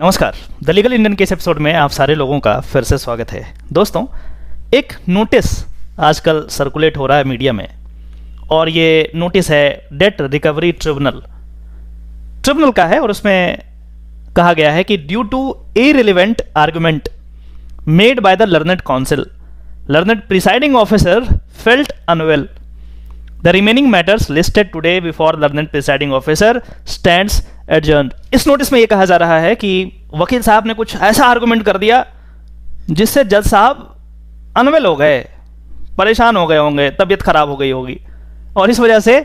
नमस्कार the legal Indian case episode में आप सारे लोगों का फिर से स्वागत है दोस्तों एक नोटिस आजकल सर्कुलेट हो रहा है मीडिया में और ये नोटिस है डेट रिकवरी ट्रिब्यूनल ट्रिब्यूनल का है और उसमें कहा गया है कि due to a relevant argument made by the learned counsel learned presiding officer felt unwell the remaining matters listed today before learned presiding officer stands adjourn इस नोटिस में यह कहा जा रहा है कि वकील साहब ने कुछ ऐसा आर्गूमेंट कर दिया जिससे जज साहब अनवेल हो गए परेशान हो गए होंगे तबीयत खराब हो गई होगी और इस वजह से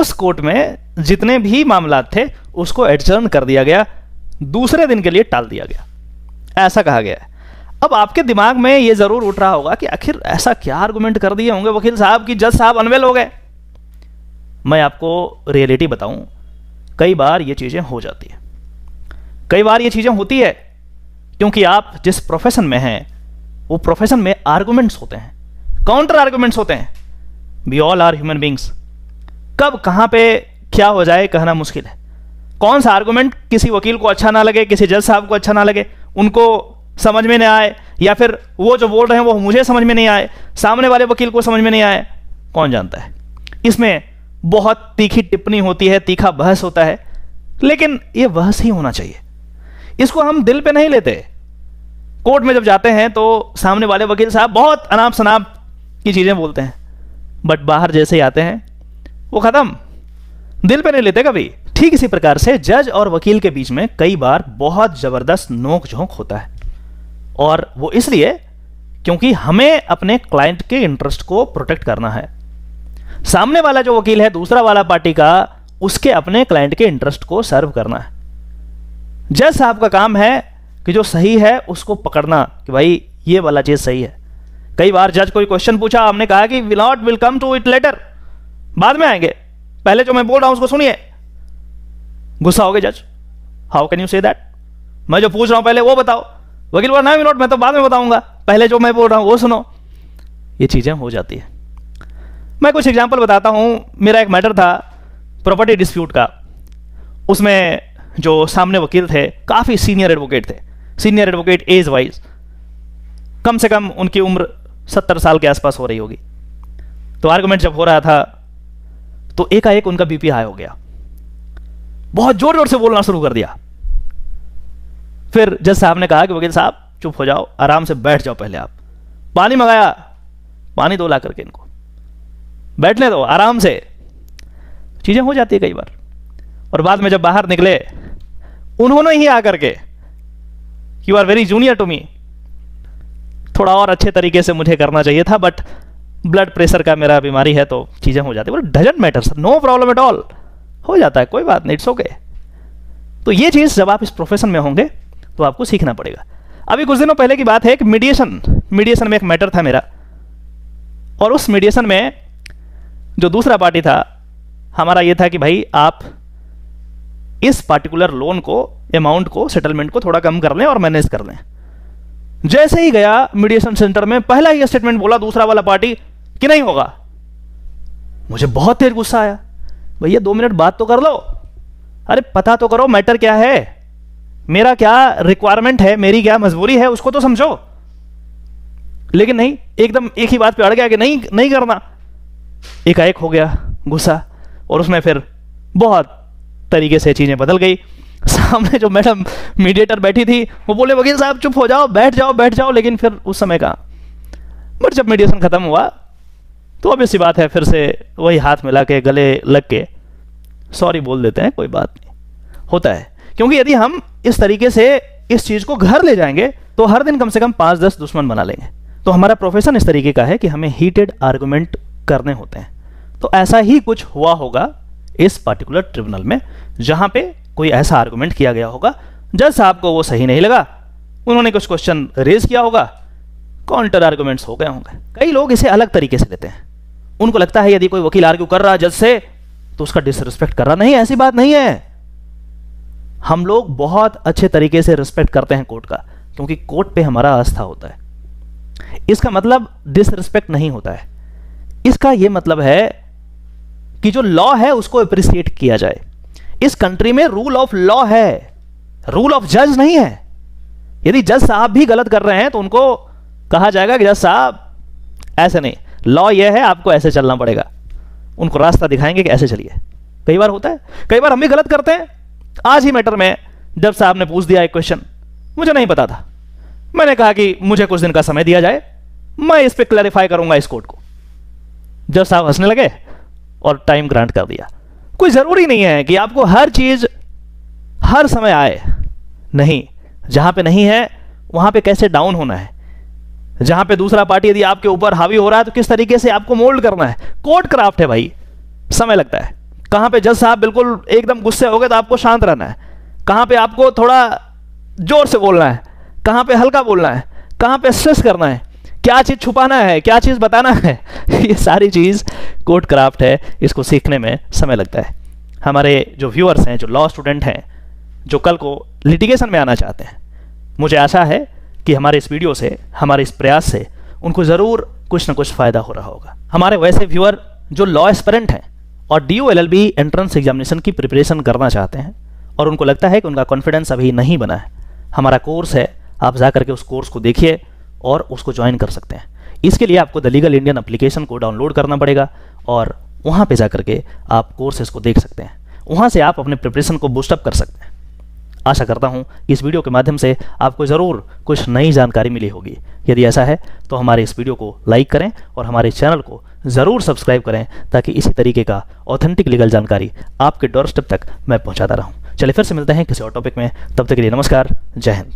उस कोर्ट में जितने भी मामला थे उसको एडजर्न कर दिया गया दूसरे दिन के लिए टाल दिया गया ऐसा कहा गया है अब आपके दिमाग में यह जरूर उठ रहा होगा कि आखिर ऐसा क्या आर्गूमेंट कर दिए होंगे वकील साहब कि जज साहब अनवेल हो गए मैं आपको रियलिटी बताऊं कई बार ये चीज़ें हो जाती है कई बार ये चीज़ें होती है क्योंकि आप जिस प्रोफेशन में हैं वो प्रोफेशन में आर्गूमेंट्स होते हैं काउंटर आर्गूमेंट्स होते हैं we all are human beings कब कहाँ पे क्या हो जाए कहना मुश्किल है कौन सा आर्गूमेंट किसी वकील को अच्छा ना लगे किसी जज साहब को अच्छा ना लगे उनको समझ में ना आए या फिर वो जो बोल रहे हैं वो मुझे समझ में नहीं आए सामने वाले वकील को समझ में नहीं आए कौन जानता है इसमें बहुत तीखी टिप्पणी होती है तीखा बहस होता है लेकिन यह बहस ही होना चाहिए इसको हम दिल पे नहीं लेते कोर्ट में जब जाते हैं तो सामने वाले वकील साहब बहुत अनाप शनाप की चीज़ें बोलते हैं बट बाहर जैसे ही आते हैं वो ख़त्म दिल पे नहीं लेते कभी ठीक इसी प्रकार से जज और वकील के बीच में कई बार बहुत ज़बरदस्त नोक झोंक होता है और वो इसलिए क्योंकि हमें अपने क्लाइंट के इंटरेस्ट को प्रोटेक्ट करना है सामने वाला जो वकील है दूसरा वाला पार्टी का उसके अपने क्लाइंट के इंटरेस्ट को सर्व करना है जज साहब का काम है कि जो सही है उसको पकड़ना कि भाई ये वाला चीज सही है कई बार जज कोई क्वेश्चन पूछा आपने कहा कि will not will come to it later बाद में आएंगे पहले जो मैं बोल रहा हूं उसको सुनिए गुस्सा हो गया जज how can you say that मैं जो पूछ रहा हूं पहले वो बताओ वकील बोला ना विल मैं तो बाद में बताऊंगा पहले जो मैं बोल रहा हूं वो सुनो ये चीजें हो जाती है मैं कुछ एग्जाम्पल बताता हूँ मेरा एक मैटर था प्रॉपर्टी डिस्प्यूट का उसमें जो सामने वकील थे काफ़ी सीनियर एडवोकेट थे सीनियर एडवोकेट एज वाइज कम से कम उनकी उम्र सत्तर साल के आसपास हो रही होगी तो आर्गूमेंट जब हो रहा था तो एकाएक उनका बीपी हाई हो गया बहुत जोर जोर से बोलना शुरू कर दिया फिर जज साहब ने कहा कि वकील साहब चुप हो जाओ आराम से बैठ जाओ पहले आप पानी मंगाया पानी दो ला करके इनको बैठने दो आराम से चीज़ें हो जाती है कई बार और बाद में जब बाहर निकले उन्होंने ही आकर के you are very junior to me थोड़ा और अच्छे तरीके से मुझे करना चाहिए था बट ब्लड प्रेशर का मेरा बीमारी है तो चीज़ें हो जाती है but doesn't matter sir no problem at all हो जाता है कोई बात नहीं इट्स ओके तो ये चीज़ जब आप इस प्रोफेशन में होंगे तो आपको सीखना पड़ेगा अभी कुछ दिनों पहले की बात है एक मीडिएशन मीडिएशन में एक मैटर था मेरा और उस मीडिएशन में जो दूसरा पार्टी था हमारा ये था कि भाई आप इस पार्टिकुलर लोन को अमाउंट को सेटलमेंट को थोड़ा कम कर लें और मैनेज कर लें जैसे ही गया मीडिएशन सेंटर में पहला ही स्टेटमेंट बोला दूसरा वाला पार्टी कि नहीं होगा मुझे बहुत तेज गुस्सा आया भैया दो मिनट बात तो कर लो अरे पता तो करो मैटर क्या है मेरा क्या रिक्वायरमेंट है मेरी क्या मजबूरी है उसको तो समझो लेकिन नहीं एकदम एक ही बात पे अड़ गया कि नहीं नहीं करना एकाएक हो गया गुस्सा और उसमें फिर बहुत तरीके से चीज़ें बदल गई सामने जो मैडम मीडिएटर बैठी थी वो बोले वकील साहब चुप हो जाओ बैठ जाओ बैठ जाओ लेकिन फिर उस समय का बट जब मीडिएशन ख़त्म हुआ तो अब ऐसी बात है फिर से वही हाथ मिला के गले लग के सॉरी बोल देते हैं कोई बात नहीं होता है क्योंकि यदि हम इस तरीके से इस चीज़ को घर ले जाएंगे तो हर दिन कम से कम पाँच दस दुश्मन बना लेंगे तो हमारा प्रोफेशन इस तरीके का है कि हमें हीटेड आर्गूमेंट करने होते हैं तो ऐसा ही कुछ हुआ होगा इस पर्टिकुलर ट्रिब्यूनल में जहां पे कोई ऐसा आर्गूमेंट किया गया होगा जज साहब को वो सही नहीं लगा उन्होंने कुछ क्वेश्चन रेज किया होगा काउंटर आर्गूमेंट्स हो गए होंगे कई लोग इसे अलग तरीके से लेते हैं उनको लगता है यदि कोई वकील आर्ग्यू कर रहा जज से तो उसका डिसरिस्पेक्ट कर रहा नहीं ऐसी बात नहीं है हम लोग बहुत अच्छे तरीके से रिस्पेक्ट करते हैं कोर्ट का क्योंकि कोर्ट पे हमारा आस्था होता है इसका मतलब डिसरिस्पेक्ट नहीं होता है इसका यह मतलब है कि जो लॉ है उसको अप्रिसिएट किया जाए इस कंट्री में रूल ऑफ लॉ है रूल ऑफ जज नहीं है यदि जज साहब भी गलत कर रहे हैं तो उनको कहा जाएगा कि जज साहब ऐसे नहीं लॉ यह है आपको ऐसे चलना पड़ेगा उनको रास्ता दिखाएंगे कि ऐसे चलिए कई बार होता है कई बार हम भी गलत करते हैं आज ही मैटर में जब साहब ने पूछ दिया एक क्वेश्चन मुझे नहीं पता था मैंने कहा कि मुझे कुछ दिन का समय दिया जाए मैं इस पर क्लैरिफाई करूंगा इस कोर्ट को जज साहब हंसने लगे और टाइम ग्रांट कर दिया कोई ज़रूरी नहीं है कि आपको हर चीज़ हर समय आए नहीं जहां पे नहीं है वहां पे कैसे डाउन होना है जहां पे दूसरा पार्टी यदि आपके ऊपर हावी हो रहा है तो किस तरीके से आपको मोल्ड करना है कोर्ट क्राफ्ट है भाई समय लगता है कहां पे जज साहब बिल्कुल एकदम गुस्से हो गए तो आपको शांत रहना है कहां पे आपको थोड़ा जोर से बोलना है कहां पे हल्का बोलना है कहां पे स्ट्रेस करना है क्या चीज़ छुपाना है क्या चीज़ बताना है ये सारी चीज़ कोड क्राफ्ट है इसको सीखने में समय लगता है हमारे जो व्यूअर्स हैं जो लॉ स्टूडेंट हैं जो कल को लिटिगेशन में आना चाहते हैं मुझे आशा है कि हमारे इस वीडियो से हमारे इस प्रयास से उनको ज़रूर कुछ ना कुछ फ़ायदा हो रहा होगा हमारे वैसे व्यूअर जो लॉ एस्परेंट हैं और D O L L B entrance examination की प्रिपरेशन करना चाहते हैं और उनको लगता है कि उनका कॉन्फिडेंस अभी नहीं बना है हमारा कोर्स है आप जा करके उस कोर्स को देखिए और उसको ज्वाइन कर सकते हैं इसके लिए आपको द लीगल इंडियन अप्लीकेशन को डाउनलोड करना पड़ेगा और वहाँ पर जा करके आप कोर्सेज को देख सकते हैं वहाँ से आप अपने प्रिपरेशन को बूस्टअप कर सकते हैं आशा करता हूँ कि इस वीडियो के माध्यम से आपको ज़रूर कुछ नई जानकारी मिली होगी यदि ऐसा है तो हमारे इस वीडियो को लाइक करें और हमारे चैनल को ज़रूर सब्सक्राइब करें ताकि इसी तरीके का ऑथेंटिक लीगल जानकारी आपके डोर स्टेप तक मैं पहुँचाता रहूँ चलिए फिर से मिलते हैं किसी और टॉपिक में तब तक के लिए नमस्कार जय हिंद